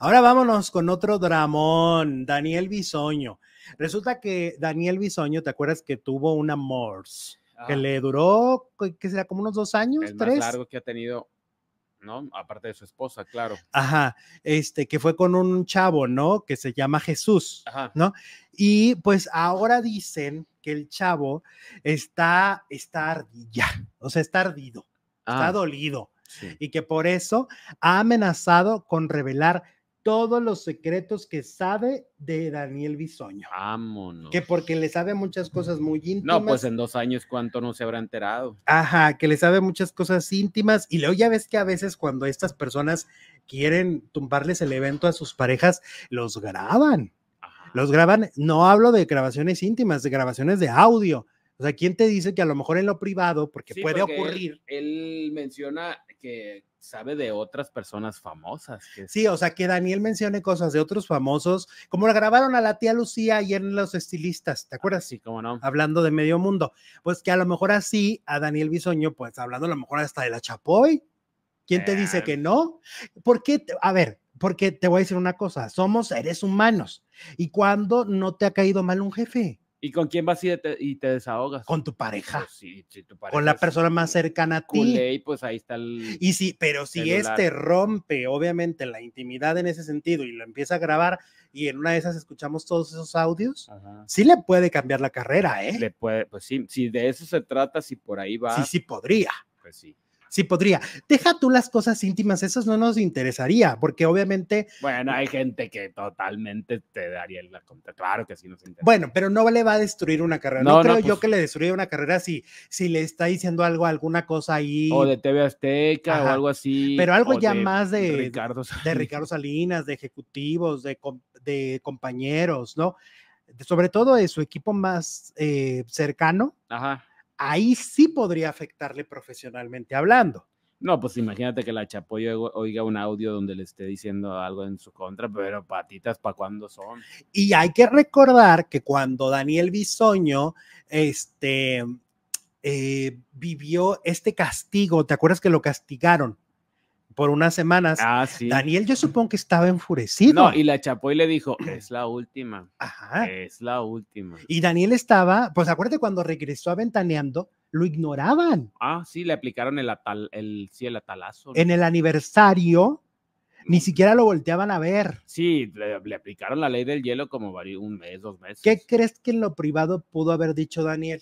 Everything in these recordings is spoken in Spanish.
Ahora vámonos con otro dramón, Daniel Bisoño. Resulta que Daniel Bisoño, ¿te acuerdas que tuvo una mors? Que ah. le duró, que será como unos dos años, El tres. Más largo que ha tenido ¿no? Aparte de su esposa, claro. Ajá, este, que fue con un chavo, ¿no? Que se llama Jesús, ¿no? Y pues ahora dicen que el chavo está, está ardilla, o sea, está ardido, está ah. dolido. Y que por eso ha amenazado con revelar todos los secretos que sabe de Daniel Bisoño. Vámonos. Que porque le sabe muchas cosas muy íntimas. No, pues en dos años, ¿cuánto no se habrá enterado? Ajá, que le sabe muchas cosas íntimas. Y luego ya ves que a veces cuando estas personas quieren tumbarles el evento a sus parejas, los graban. Los graban, no hablo de grabaciones íntimas, de grabaciones de audio. O sea, ¿quién te dice que a lo mejor en lo privado, porque puede ocurrir? él menciona que sabe de otras personas famosas. Sí, o sea, que Daniel mencione cosas de otros famosos, como la grabaron a la tía Lucía ayer en Los Estilistas, ¿te ah, acuerdas? Sí, cómo no. Hablando de medio mundo. Pues que a lo mejor así, a Daniel Bisoño, pues hablando a lo mejor hasta de la Chapoy. ¿Quién te dice que em. no? ¿Por qué? a ver, porque te voy a decir una cosa, somos seres humanos. ¿Y cuando no te ha caído mal un jefe? ¿Y con quién vas y te, desahogas? Con tu pareja. Pues sí, tu pareja con la persona más cercana a ti. y pues ahí está el. Y sí, pero si este rompe, obviamente, la intimidad en ese sentido y lo empieza a grabar y en una de esas escuchamos todos esos audios, sí le puede cambiar la carrera, ¿eh? Le puede, pues sí, si de eso se trata, si por ahí va. Sí, sí podría. Pues sí sí podría. Deja tú las cosas íntimas, esas no nos interesaría, porque obviamente... Bueno, hay gente que totalmente te daría la contra. Claro que sí nos interesa. Bueno, pero no le va a destruir una carrera. No, creo pues yo que le destruya una carrera si, si le está diciendo algo, alguna cosa ahí. O de TV Azteca o algo así. Pero algo ya más de Ricardo, Salinas. de Ricardo Salinas, de ejecutivos, de, compañeros, ¿no? Sobre todo de su equipo más eh, cercano. Ajá ahí sí podría afectarle profesionalmente hablando. No, pues imagínate que la Chapoyo oiga un audio donde le esté diciendo algo en su contra, pero patitas, ¿para cuándo son? Y hay que recordar que cuando Daniel Bisoño este, eh, vivió este castigo, ¿te acuerdas que lo castigaron? por unas semanas. Ah, Daniel, yo supongo que estaba enfurecido. No, y la chapó y le dijo, es la última. Ajá. Es la última. Y Daniel estaba, pues acuérdate cuando regresó a Ventaneando, lo ignoraban. Ah, sí, le aplicaron el, atal, el, sí, el atalazo. En el aniversario ni siquiera lo volteaban a ver. Sí, le, aplicaron la ley del hielo como varios, un mes, dos meses. ¿Qué crees que en lo privado pudo haber dicho Daniel?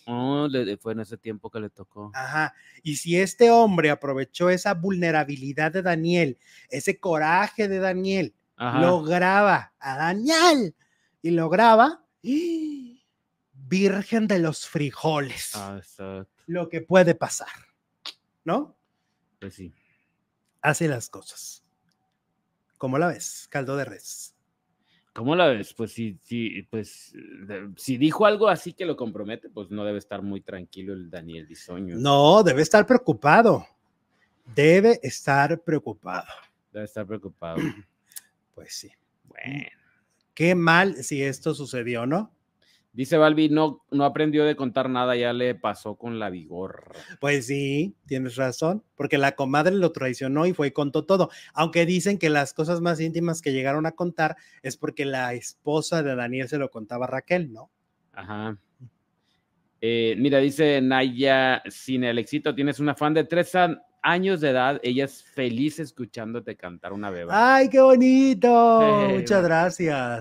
fue en ese tiempo que le tocó. Ajá. Y si este hombre aprovechó esa vulnerabilidad de Daniel, ese coraje de Daniel, lograba a Daniel y lograba Virgen de los frijoles. Ah, lo que puede pasar, ¿no? Pues sí. Hace las cosas. ¿Cómo la ves? Caldo de res. ¿Cómo la ves? Pues si, si, pues, si dijo algo así que lo compromete, pues no debe estar muy tranquilo el Daniel Bisoño. No, debe estar preocupado. Debe estar preocupado. Debe estar preocupado. Pues sí. Bueno. Qué mal si esto sucedió, ¿no? Dice Balbi, no, no aprendió de contar nada, ya le pasó con la vigor. Pues sí, tienes razón, porque la comadre lo traicionó y fue y contó todo. Aunque dicen que las cosas más íntimas que llegaron a contar es porque la esposa de Daniel se lo contaba a Raquel, ¿no? Ajá. Eh, mira, dice Naya, sin el éxito tienes una fan de tres años de edad, ella es feliz escuchándote cantar una beba. ¡Ay, qué bonito! Muchas gracias.